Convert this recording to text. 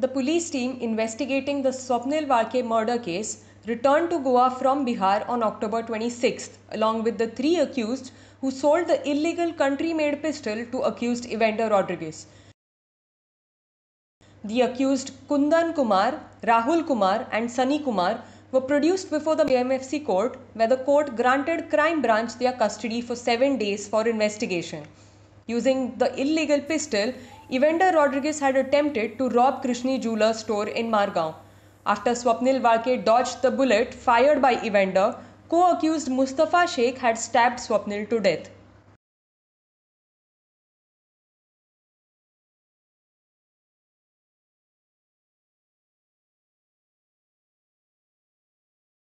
The police team investigating the Swapnil Varke murder case returned to Goa from Bihar on October 26, along with the three accused who sold the illegal country made pistol to accused Evander Rodriguez. The accused Kundan Kumar, Rahul Kumar, and Sunny Kumar were produced before the AMFC court, where the court granted crime branch their custody for seven days for investigation. Using the illegal pistol, Evander Rodriguez had attempted to rob Krishni Jewelers store in Margao. After Swapnil Valke dodged the bullet fired by Evander, co accused Mustafa Sheikh had stabbed Swapnil to death.